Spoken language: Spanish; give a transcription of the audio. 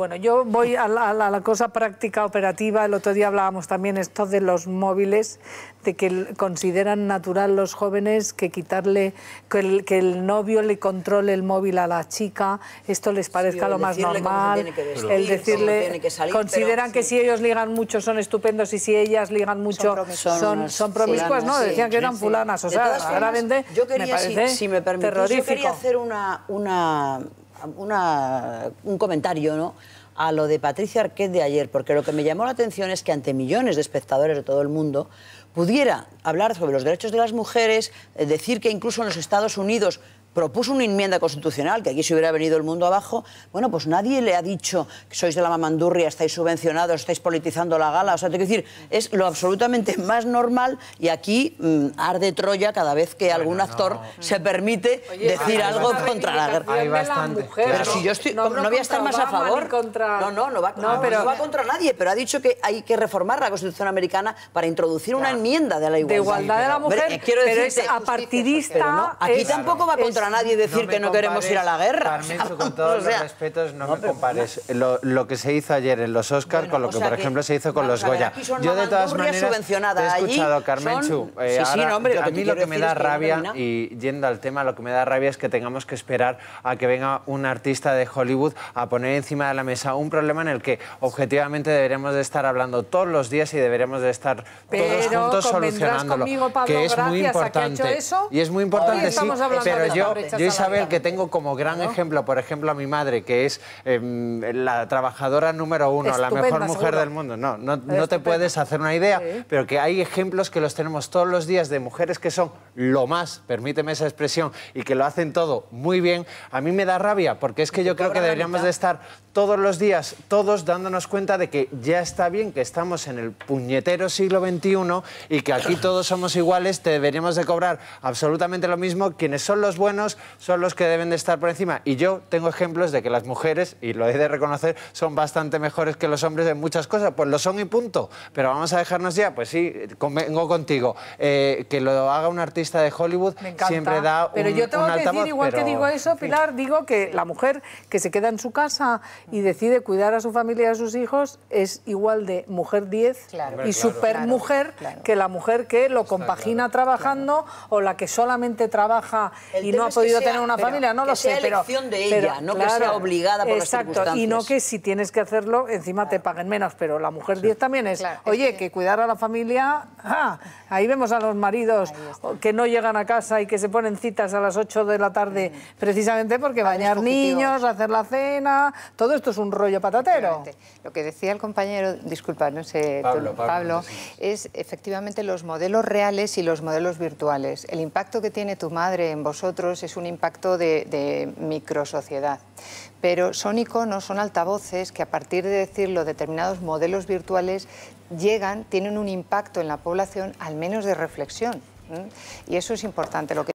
Bueno, yo voy a la, cosa práctica operativa. El otro día hablábamos también esto de los móviles, de que consideran natural los jóvenes que quitarle, que el, que el novio le controle el móvil a la chica, esto les parezca lo más normal. el decirle, consideran que si ellos ligan mucho son estupendos y si ellas ligan mucho son, son, promiscuas, ¿no? Decían que eran fulanas, o sea, ahora yo quería, me si, me terrorífico. Yo quería hacer una, una un comentario, a lo de Patricia Arquette de ayer, porque lo que me llamó la atención es que ante millones de espectadores de todo el mundo pudiera hablar sobre los derechos de las mujeres, eh, decir que incluso en los Estados Unidos propuso una enmienda constitucional, que aquí se hubiera venido el mundo abajo, bueno, pues nadie le ha dicho que sois de la mamandurria, estáis subvencionados, estáis politizando la gala. O sea, tengo que decir, es lo absolutamente más normal y aquí mm, arde Troya cada vez que algún actor se permite decir algo contra la guerra. pero si yo estoy, no, voy a estar más a favor. Contra... No, no, no va, contra nadie, pero ha dicho que hay que reformar la Constitución americana para introducir una enmienda de la igualdad. De la mujer, eh, quiero pero es apartidista. aquí tampoco va contra nadie decir que no queremos ir a la guerra. con todos los respetos, no, me compares lo, que se hizo ayer en los Oscars con lo que, por ejemplo, se hizo con los Goya. Yo, de todas maneras, he escuchado, Carmenchu. Eh, sí, a mí lo que me da rabia, y yendo al tema, lo que me da rabia es que tengamos que esperar a que venga un artista de Hollywood a poner encima de la mesa un problema en el que objetivamente deberíamos de estar hablando todos los días y deberíamos de estar todos juntos solucionándolo. que es muy importante. y es muy importante, sí, pero yo yo Isabel, que tengo como gran ejemplo, por ejemplo, a mi madre, que es em, la trabajadora número uno, la mejor mujer del mundo. No, no, te puedes hacer una idea, pero que hay ejemplos que los tenemos todos los días de mujeres que son lo más, permíteme esa expresión, y que lo hacen todo muy bien. A mí me da rabia, porque es que yo creo que deberíamos de estar todos los días, todos dándonos cuenta de que ya está bien, que estamos en el puñetero siglo XXI y que aquí todos somos iguales, te deberíamos de cobrar absolutamente lo mismo quienes son los buenos son los que deben de estar por encima. Y yo tengo ejemplos de que las mujeres, y lo he de reconocer, son bastante mejores que los hombres en muchas cosas. Pues lo son y punto. Pero vamos a dejarnos ya, pues sí, convengo contigo. Eh, que lo haga un artista de Hollywood siempre da un Pero yo tengo que decir, igual que digo eso, Pilar, digo que la mujer que se queda en su casa y decide cuidar a su familia y a sus hijos es igual de mujer 10 y super mujer que la mujer que lo compagina trabajando o la que solamente trabaja y no podido tener una familia, no lo sea sé. Elección pero, de ella, no que sea obligada por exacto, las Y no que si tienes que hacerlo, encima te paguen menos, pero la mujer 10 también es, oye, que... cuidar a la familia, ah, ahí vemos a los maridos que no llegan a casa y que se ponen citas a las 8 de la tarde, mm. precisamente porque bañar niños, hacer la cena, todo esto es un rollo patatero. Lo que decía el compañero, disculpa, no sé, Pablo, es efectivamente los modelos reales y los modelos virtuales. El impacto que tiene tu madre en vosotros pues es un impacto de, de microsociedad. Pero son iconos, son altavoces que a partir de decirlo determinados modelos virtuales llegan, tienen un impacto en la población, al menos de reflexión. Y eso es importante.